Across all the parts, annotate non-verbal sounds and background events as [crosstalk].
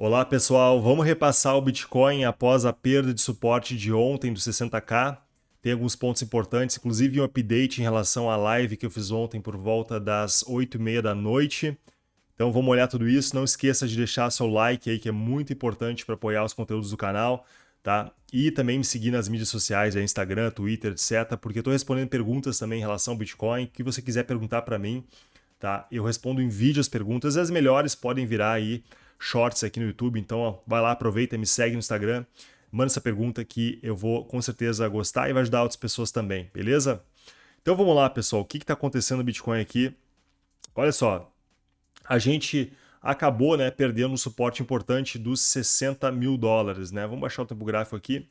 Olá pessoal, vamos repassar o Bitcoin após a perda de suporte de ontem do 60k. Tem alguns pontos importantes, inclusive um update em relação à live que eu fiz ontem por volta das 8h30 da noite. Então vamos olhar tudo isso. Não esqueça de deixar seu like aí, que é muito importante para apoiar os conteúdos do canal, tá? E também me seguir nas mídias sociais, aí, Instagram, Twitter, etc. Porque eu estou respondendo perguntas também em relação ao Bitcoin. O que você quiser perguntar para mim, tá? Eu respondo em vídeo as perguntas as melhores podem virar aí shorts aqui no YouTube. Então, ó, vai lá, aproveita, me segue no Instagram, manda essa pergunta que eu vou com certeza gostar e vai ajudar outras pessoas também, beleza? Então vamos lá, pessoal. O que está acontecendo no Bitcoin aqui? Olha só, a gente acabou né, perdendo um suporte importante dos 60 mil dólares. Né? Vamos baixar o tempo gráfico aqui,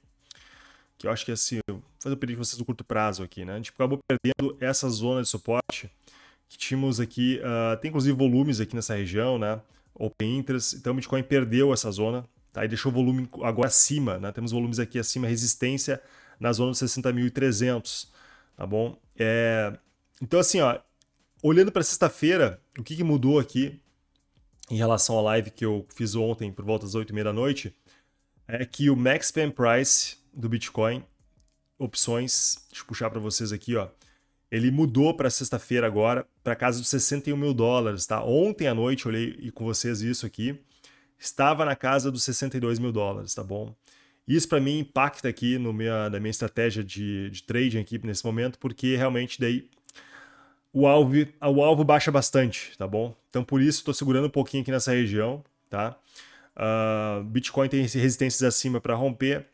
que eu acho que é assim, vou fazer o pedido de vocês do curto prazo aqui. Né? A gente acabou perdendo essa zona de suporte que tínhamos aqui, uh, tem inclusive volumes aqui nessa região, né? Open Interest. Então o Bitcoin perdeu essa zona tá? e deixou o volume agora acima. Né? Temos volumes aqui acima, resistência na zona dos 60.300. Tá bom? É... Então, assim, ó, olhando para sexta-feira, o que, que, mudou aqui em relação à live que eu fiz ontem por volta das 8h30 da noite é que o max pen price do Bitcoin, opções, deixa eu puxar para vocês aqui, ó. Ele mudou para sexta-feira agora, para casa dos 61 mil dólares, tá? Ontem à noite eu olhei com vocês isso aqui, estava na casa dos 62 mil dólares, tá bom? Isso para mim impacta aqui no minha, na minha estratégia de, de trading aqui nesse momento, porque realmente daí o alvo, o alvo baixa bastante, tá bom? Então por isso estou segurando um pouquinho aqui nessa região, tá? Uh, Bitcoin tem resistências acima para romper.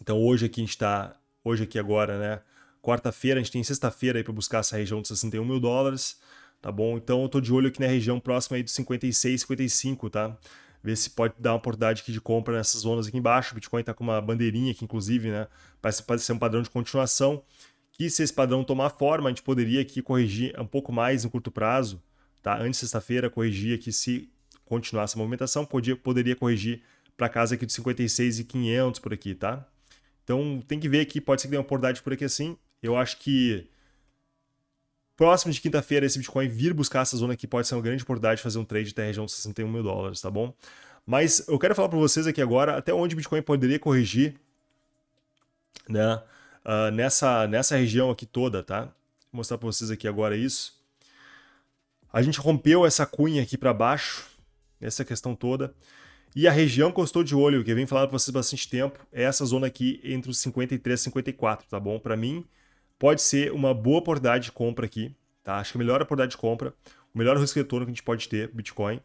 Então hoje aqui a gente está, hoje aqui agora, né? Quarta-feira, a gente tem sexta-feira aí para buscar essa região dos 61 mil dólares, tá bom? Então eu tô de olho aqui na região próxima aí dos 56, 55, tá? Ver se pode dar uma oportunidade aqui de compra nessas zonas aqui embaixo. O Bitcoin tá com uma bandeirinha aqui, inclusive, né? Parece, parece ser um padrão de continuação. Que se esse padrão tomar forma, a gente poderia aqui corrigir um pouco mais em curto prazo, tá? Antes de sexta-feira, corrigir aqui se continuar essa movimentação, podia, poderia corrigir para casa aqui de 56 e 500 por aqui, tá? Então tem que ver aqui, pode ser que dê uma oportunidade por aqui assim. Eu acho que próximo de quinta-feira esse Bitcoin vir buscar essa zona aqui pode ser uma grande oportunidade de fazer um trade até a região de 61 mil dólares, tá bom? Mas eu quero falar para vocês aqui agora até onde o Bitcoin poderia corrigir né, uh, nessa, nessa região aqui toda, tá? Vou mostrar para vocês aqui agora isso. A gente rompeu essa cunha aqui para baixo, essa questão toda. E a região que eu estou de olho, que eu venho falando para vocês bastante tempo, é essa zona aqui entre os 53 e 54, tá bom? Para mim, pode ser uma boa oportunidade de compra aqui, tá? Acho que a melhor oportunidade de compra, o melhor risco retorno que a gente pode ter, Bitcoin.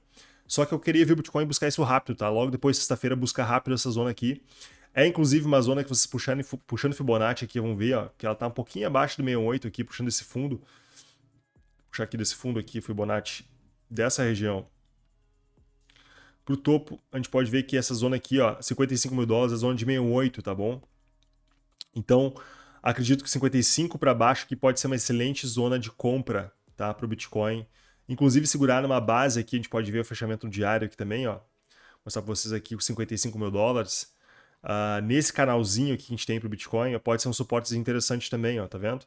Só que eu queria ver o Bitcoin buscar isso rápido, tá? Logo depois, sexta-feira, buscar rápido essa zona aqui. É inclusive uma zona que vocês puxando, puxando Fibonacci aqui, vão ver, ó, que ela tá um pouquinho abaixo do 68 aqui, puxando esse fundo. Puxar aqui desse fundo aqui, Fibonacci, dessa região pro topo, a gente pode ver que essa zona aqui, ó, 55 mil dólares, a é zona de 68, tá bom? Então, Acredito que 55 para baixo que pode ser uma excelente zona de compra, tá, para o Bitcoin. Inclusive segurar numa base aqui, a gente pode ver o fechamento diário aqui também, ó. Vou mostrar para vocês aqui os 55 mil dólares. Uh, nesse canalzinho que a gente tem para o Bitcoin, pode ser um suporte interessante também, ó, tá vendo?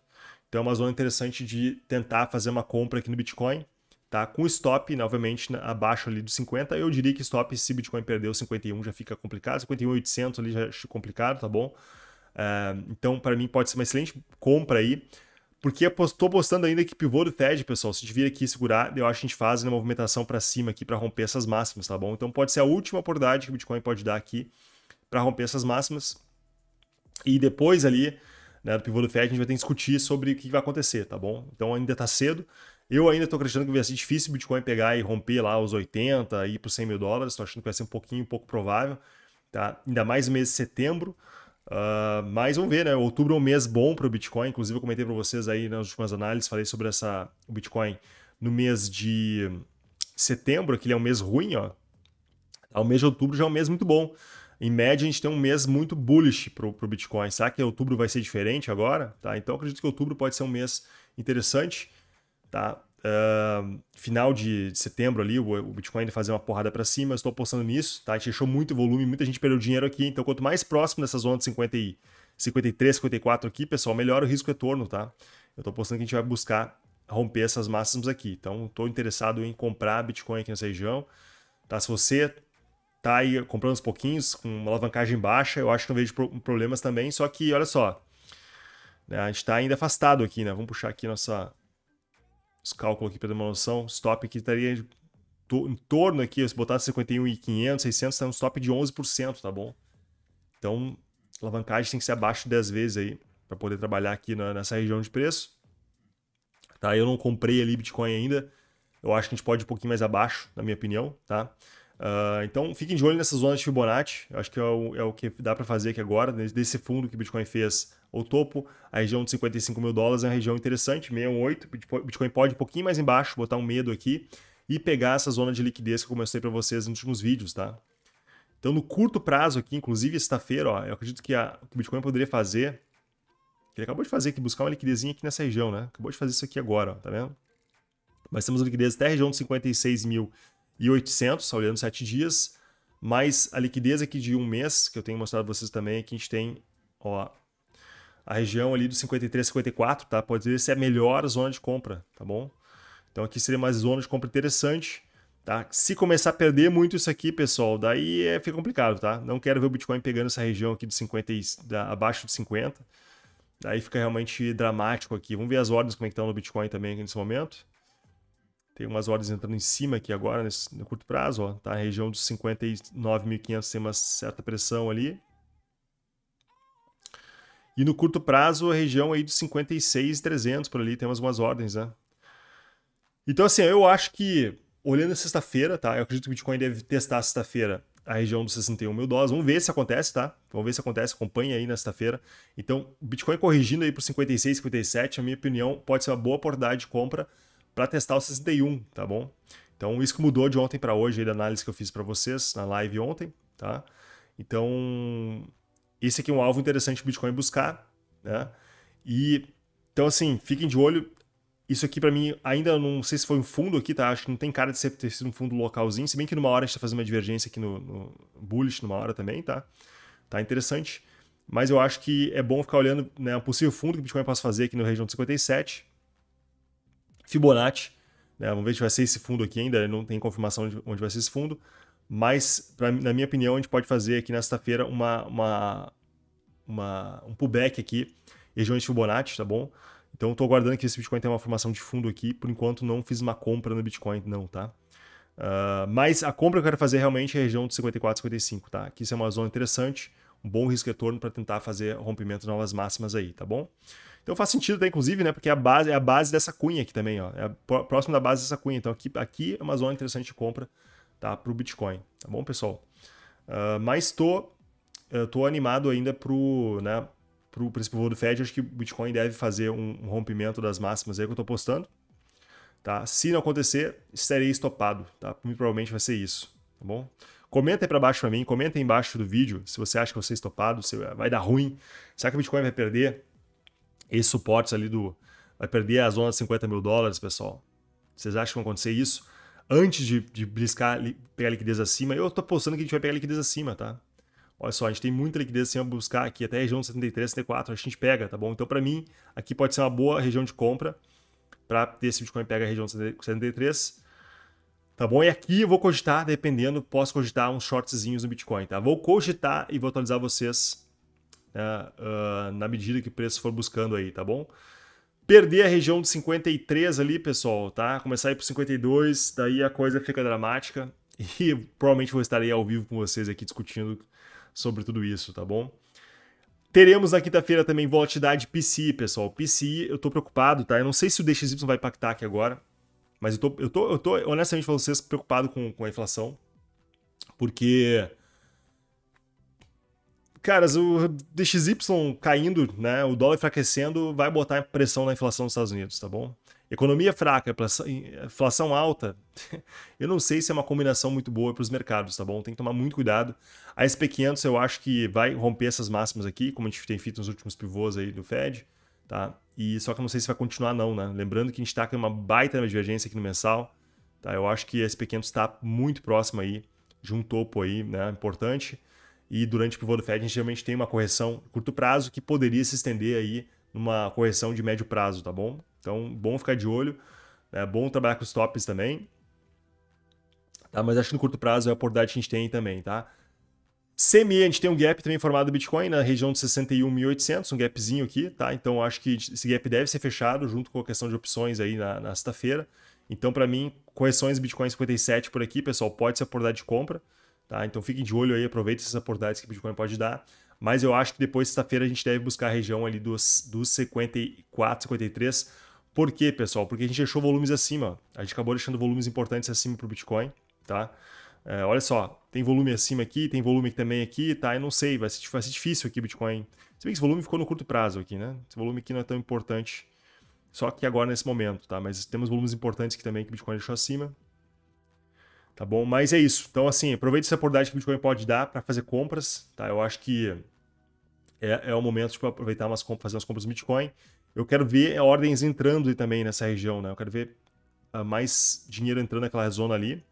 Então é uma zona interessante de tentar fazer uma compra aqui no Bitcoin, tá? Com stop, né, obviamente, abaixo ali dos 50. Eu diria que stop, se o Bitcoin perder os 51, já fica complicado. 51.800 ali já é complicado, tá bom? Uh, então, para mim, pode ser uma excelente compra aí. Porque estou apostando ainda que pivô do Fed, pessoal, se a gente vir aqui segurar, eu acho que a gente faz uma movimentação para cima aqui para romper essas máximas, tá bom? Então pode ser a última oportunidade que o Bitcoin pode dar aqui para romper essas máximas. E depois ali, né, do pivô do Fed, a gente vai ter que discutir sobre o que vai acontecer, tá bom? Então ainda está cedo. Eu ainda estou acreditando que vai ser difícil o Bitcoin pegar e romper lá os 80 e ir para os 100 mil dólares. Estou achando que vai ser um pouquinho, um pouco provável, tá? Ainda mais no mês de setembro. Uh, ah, mas vamos ver, né? Outubro é um mês bom para o Bitcoin. Inclusive, eu comentei para vocês aí nas últimas análises, falei sobre essa, o Bitcoin no mês de setembro, que ele é um mês ruim, ó. Tá, o mês de outubro já é um mês muito bom. Em média, a gente tem um mês muito bullish para o Bitcoin. Será que outubro vai ser diferente agora? Tá? Então, acredito que outubro pode ser um mês interessante. Tá? Uh, final de, setembro ali, o, Bitcoin fazer uma porrada para cima, eu estou apostando nisso, tá? A gente deixou muito volume, muita gente perdeu dinheiro aqui, então quanto mais próximo dessa zona de 50 e 53, 54 aqui, pessoal, melhor o risco retorno, tá? Eu estou apostando que a gente vai buscar romper essas máximas aqui. Então, estou interessado em comprar Bitcoin aqui nessa região, tá? Se você tá aí comprando uns pouquinhos, com uma alavancagem baixa, eu acho que não vejo problemas também, só que, olha só, né? a gente está ainda afastado aqui, né? Vamos puxar aqui nossa os cálculos aqui para dar uma noção, stop aqui estaria em torno aqui, se botar 51.500, 600, está um stop de 11%, tá bom? Então, alavancagem tem que ser abaixo de 10 vezes aí, para poder trabalhar aqui na, nessa região de preço. Tá? Eu não comprei ali Bitcoin ainda, eu acho que a gente pode ir um pouquinho mais abaixo, na minha opinião, tá? Uh, então, fiquem de olho nessa zona de Fibonacci. Eu acho que é o, é o que dá para fazer aqui agora, né? desse fundo que o Bitcoin fez o topo. A região de 55 mil dólares é uma região interessante, o Bitcoin pode ir um pouquinho mais embaixo, botar um medo aqui e pegar essa zona de liquidez que eu mostrei para vocês nos últimos vídeos, tá? Então, no curto prazo aqui, inclusive sexta-feira, eu acredito que, a, que o Bitcoin poderia fazer, ele acabou de fazer aqui, buscar uma liquidezinha aqui nessa região, né? Acabou de fazer isso aqui agora, ó, tá vendo? Mas temos liquidez até a região de 56 mil e 800, só tá olhando 7 dias, mais a liquidez aqui de um mês, que eu tenho mostrado vocês também, que a gente tem, ó, a região ali do 53, 54, tá? Pode ser se é a melhor zona de compra, tá bom? Então aqui seria mais zona de compra interessante, tá? Se começar a perder muito isso aqui, pessoal, daí é, fica complicado, tá? Não quero ver o Bitcoin pegando essa região aqui de 50 da, abaixo de 50. Daí fica realmente dramático aqui. Vamos ver as ordens como é que estão no Bitcoin também nesse momento. Tem umas ordens entrando em cima aqui agora, nesse, no curto prazo, ó, tá na região dos 59.500, tem uma certa pressão ali. E no curto prazo, a região aí dos 56.300 por ali, tem umas boas ordens, né? Então, assim, eu acho que, olhando sexta-feira, tá? Eu acredito que o Bitcoin deve testar sexta-feira a região dos 61 mil dólares. Vamos ver se acontece, tá? Vamos ver se acontece. Acompanha aí na sexta-feira. Então, Bitcoin corrigindo aí para 56, 57, na minha opinião, pode ser uma boa oportunidade de compra para testar o 61, tá bom? Então isso que mudou de ontem para hoje, aí, da análise que eu fiz para vocês na live ontem, tá? Então esse aqui é um alvo interessante o Bitcoin buscar, né? E então assim, fiquem de olho. Isso aqui para mim ainda não sei se foi um fundo aqui, tá? Acho que não tem cara de ser ter sido um fundo localzinho, se bem que numa hora a gente tá fazendo uma divergência aqui no, no bullish numa hora também, tá? Tá interessante mas eu acho que é bom ficar olhando né, um possível fundo que o Bitcoin possa fazer aqui no região de 57, Fibonacci. Né? Vamos ver se vai ser esse fundo aqui ainda, não tem confirmação de onde vai ser esse fundo. Mas, pra, na minha opinião, a gente pode fazer aqui nesta feira uma, uma, uma, um pullback aqui, região de Fibonacci, tá bom? Então, estou aguardando que esse Bitcoin tenha uma formação de fundo aqui. Por enquanto, não fiz uma compra no Bitcoin, não, tá? Uh, mas a compra que eu quero fazer realmente é a região de 54, 55, tá? Que isso é uma zona interessante, um bom risco retorno para tentar fazer rompimento de novas máximas aí, tá bom? Então faz sentido, tá, inclusive, né? Porque é a base, é a base dessa cunha aqui também, ó. É próximo da base dessa cunha. Então aqui, aqui é uma zona interessante de compra, tá? o Bitcoin, tá bom, pessoal? Uh, mas tô, uh, tô animado ainda o né? Pro, pro esse pivô do Fed, acho que o Bitcoin deve fazer um, um rompimento das máximas aí que eu tô postando, tá? Se não acontecer, estarei estopado, tá? Muito provavelmente vai ser isso, tá bom? Comenta aí para baixo para mim, comenta aí embaixo do vídeo se você acha que eu ser estopado, se vai dar ruim, será que o Bitcoin vai perder? esses suportes ali do. Vai perder a zona de 50 mil dólares, pessoal. Vocês acham que vai acontecer isso? Antes de, de briscar, pegar liquidez acima, eu tô apostando que a gente vai pegar liquidez acima, tá? Olha só, a gente tem muita liquidez acima buscar aqui, até a região 73, 74, a gente pega, tá bom? Então, para mim, aqui pode ser uma boa região de compra para ter esse Bitcoin pega a região 73, tá bom? E aqui eu vou cogitar, dependendo, posso cogitar uns shortzinhos no Bitcoin, tá? Vou cogitar e vou atualizar vocês né, uh, na medida que o preço for buscando aí, tá bom? Perder a região de 53 ali, pessoal, tá? Começar a ir para 52, daí a coisa fica dramática [laughs] e provavelmente vou estar aí ao vivo com vocês aqui discutindo sobre tudo isso, tá bom? Teremos na quinta-feira também volatilidade PCI, pessoal. PCI, eu tô preocupado, tá? Eu não sei se o DXY vai impactar aqui agora, mas eu tô, eu tô, eu tô honestamente pra vocês, preocupado com, com a inflação, porque caras, o DXY caindo, né, o dólar enfraquecendo, vai botar pressão na inflação dos Estados Unidos, tá bom? Economia fraca, inflação alta, [laughs] eu não sei se é uma combinação muito boa para os mercados, tá bom? Tem que tomar muito cuidado. A SP500 eu acho que vai romper essas máximas aqui, como a gente tem feito nos últimos pivôs aí do Fed, tá? E só que eu não sei se vai continuar não, né? Lembrando que a gente está com uma baita divergência aqui no mensal, tá? Eu acho que a SP500 está muito próximo aí de um topo aí, né, importante. E durante o pivô do Fed, a gente geralmente tem uma correção curto prazo que poderia se estender aí numa correção de médio prazo, tá bom? Então, bom ficar de olho. É bom trabalhar com os tops também. Tá, mas acho que no curto prazo é a oportunidade que a gente tem também, tá? CME, a gente tem um gap também formado do Bitcoin na região de 61.800, um gapzinho aqui, tá? Então acho que esse gap deve ser fechado junto com a questão de opções aí na, na sexta-feira. Então, para mim, correções Bitcoin 57 por aqui, pessoal, pode ser a oportunidade de compra. Tá? Então fiquem de olho aí, aproveitem essas oportunidades que o Bitcoin pode dar. Mas eu acho que depois, sexta-feira, a gente deve buscar a região ali dos, dos 54, 53. Por quê, pessoal? Porque a gente deixou volumes acima. A gente acabou deixando volumes importantes acima para o Bitcoin, tá? É, olha só, tem volume acima aqui, tem volume também aqui, tá? Eu não sei, vai ser, vai ser difícil aqui Bitcoin. Se bem que esse volume ficou no curto prazo aqui, né? Esse volume aqui não é tão importante, só que agora nesse momento, tá? Mas temos volumes importantes aqui também que o Bitcoin deixou acima tá bom? Mas é isso. Então, assim, aproveite essa oportunidade que o Bitcoin pode dar para fazer compras, tá? Eu acho que é, é o momento de tipo, aproveitar umas compras, fazer umas compras do Bitcoin. Eu quero ver ordens entrando também nessa região, né? Eu quero ver uh, mais dinheiro entrando naquela zona ali.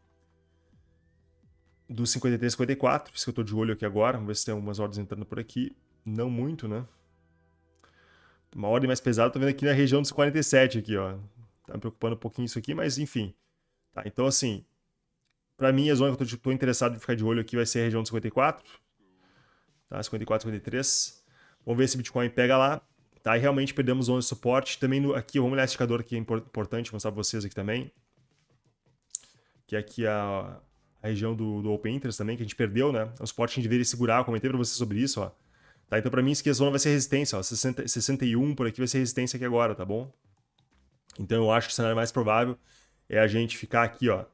Do 53, 54, isso que eu estou de olho aqui agora. Vamos ver se tem algumas ordens entrando por aqui. Não muito, né? Uma ordem mais pesada, tô vendo aqui na região dos 47 aqui, ó. Tá me preocupando um pouquinho isso aqui, mas enfim. Tá, então assim, para mim, a zona que eu estou tipo, interessado em ficar de olho aqui vai ser a região de 54. Tá? 54, 53. Vamos ver se o Bitcoin pega lá. Tá? E realmente perdemos zona de suporte. Também no, aqui, vamos olhar esse indicador que é importante mostrar para vocês aqui também. Que é aqui a, a região do, do, Open Interest também, que a gente perdeu, né? É um suporte que a gente deveria segurar. Eu comentei para vocês sobre isso, ó. Tá? Então, para mim, isso aqui a zona vai ser resistência, ó. 60, 61 por aqui vai ser resistência aqui agora, tá bom? Então, eu acho que o cenário mais provável é a gente ficar aqui, ó,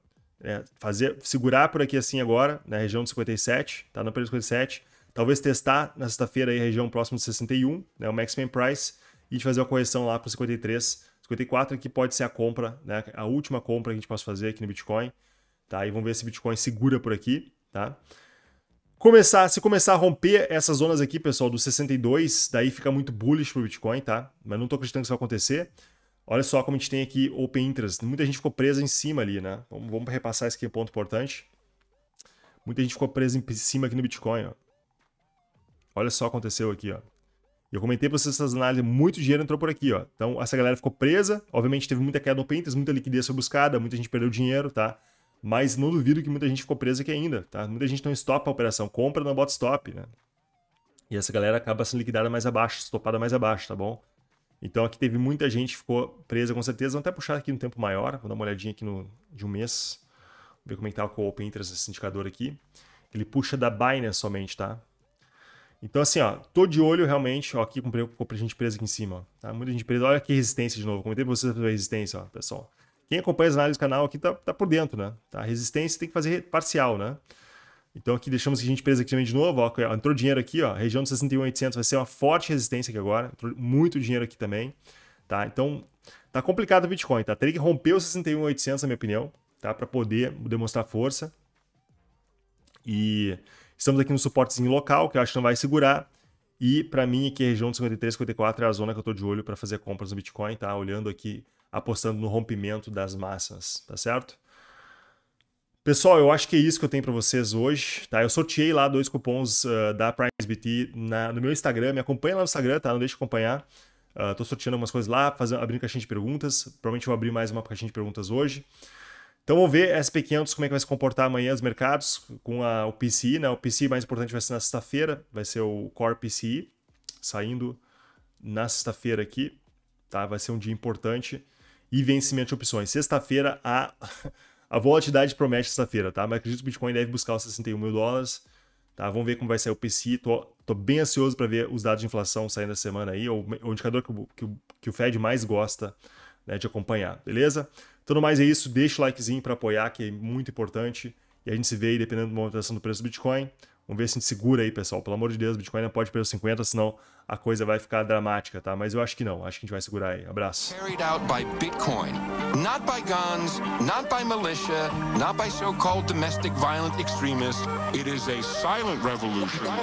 é, fazer, segurar por aqui assim agora, na região de 57, tá? Na perda de 57. Talvez testar na sexta-feira aí, região próxima de 61, né? O maximum price. E de fazer uma correção lá para 53, 54, que pode ser a compra, né? A última compra que a gente possa fazer aqui no Bitcoin, tá? E vamos ver se o Bitcoin segura por aqui, tá? Começar, se começar a romper essas zonas aqui, pessoal, do 62, daí fica muito bullish pro Bitcoin, tá? Mas não tô acreditando que isso vai acontecer. Olha só como a gente tem aqui Open Interest. Muita gente ficou presa em cima ali, né? Vamos, vamos repassar esse aqui, ponto importante. Muita gente ficou presa em cima aqui no Bitcoin, ó. Olha só o que aconteceu aqui, ó. Eu comentei para vocês essas análises, muito dinheiro entrou por aqui, ó. Então, essa galera ficou presa. Obviamente, teve muita queda no Open Interest, muita liquidez foi buscada, muita gente perdeu dinheiro, tá? Mas não duvido que muita gente ficou presa aqui ainda, tá? Muita gente não stopa a operação, compra, não bota stop, né? E essa galera acaba sendo liquidada mais abaixo, estopada mais abaixo, tá bom? Então aqui teve muita gente que ficou presa com certeza. Vou até puxar aqui um tempo maior, vou dar uma olhadinha aqui no, de um mês, ver como é que tá com o Open Interest esse indicador aqui. Ele puxa da Binance somente, tá? Então assim, ó, tô de olho realmente, ó, aqui comprei, pra gente presa aqui em cima, ó, tá? Muita gente presa. Olha que resistência de novo, comentei pra vocês a resistência, ó, pessoal. Quem acompanha as análises do canal aqui tá, tá por dentro, né? Tá? A resistência tem que fazer parcial, né? Então aqui deixamos que a gente presa aqui também de novo, ó, entrou dinheiro aqui, ó, região de 61,800 vai ser uma forte resistência aqui agora, entrou muito dinheiro aqui também, tá? Então tá complicado o Bitcoin, tá? Teria que romper o 61,800 na minha opinião, tá? Para poder demonstrar força. E estamos aqui no suportezinho local, que eu acho que não vai segurar. E para mim aqui a região de 53.54 é a zona que eu tô de olho para fazer compras no Bitcoin, tá? Olhando aqui, apostando no rompimento das massas, tá certo? Pessoal, eu acho que é isso que eu tenho para vocês hoje, tá? Eu sorteei lá dois cupons uh, da PrimeSBT no meu Instagram. Me acompanha lá no Instagram, tá? Não deixe de acompanhar. Uh, tô sorteando algumas coisas lá, fazendo, abrindo caixinha de perguntas. Provavelmente vou abrir mais uma caixinha de perguntas hoje. Então vamos ver SP500 como é que vai se comportar amanhã os mercados com a, o PCI, né? O PCI mais importante vai ser na sexta-feira, vai ser o Core PCI, saindo na sexta-feira aqui, tá? Vai ser um dia importante. E vencimento de opções. Sexta-feira, a... [laughs] A volatilidade promete sexta-feira, tá? Mas acredito que o Bitcoin deve buscar os 61 mil dólares. Tá? Vamos ver como vai sair o PCI. Tô, tô bem ansioso para ver os dados de inflação saindo essa semana aí, ou o indicador que o, que o, que o Fed mais gosta né, de acompanhar, beleza? Então, mais é isso. Deixa o likezinho para apoiar, que é muito importante. E a gente se vê aí, dependendo da movimentação do preço do Bitcoin. Vamos ver se a gente segura aí, pessoal. Pelo amor de Deus, o Bitcoin não pode perder os 50, senão a coisa vai ficar dramática, tá? Mas eu acho que não. Acho que a gente vai segurar aí. Abraço. Carried out by Bitcoin, not by guns, not by militia, not by so-called domestic violent extremists. It is a silent revolution.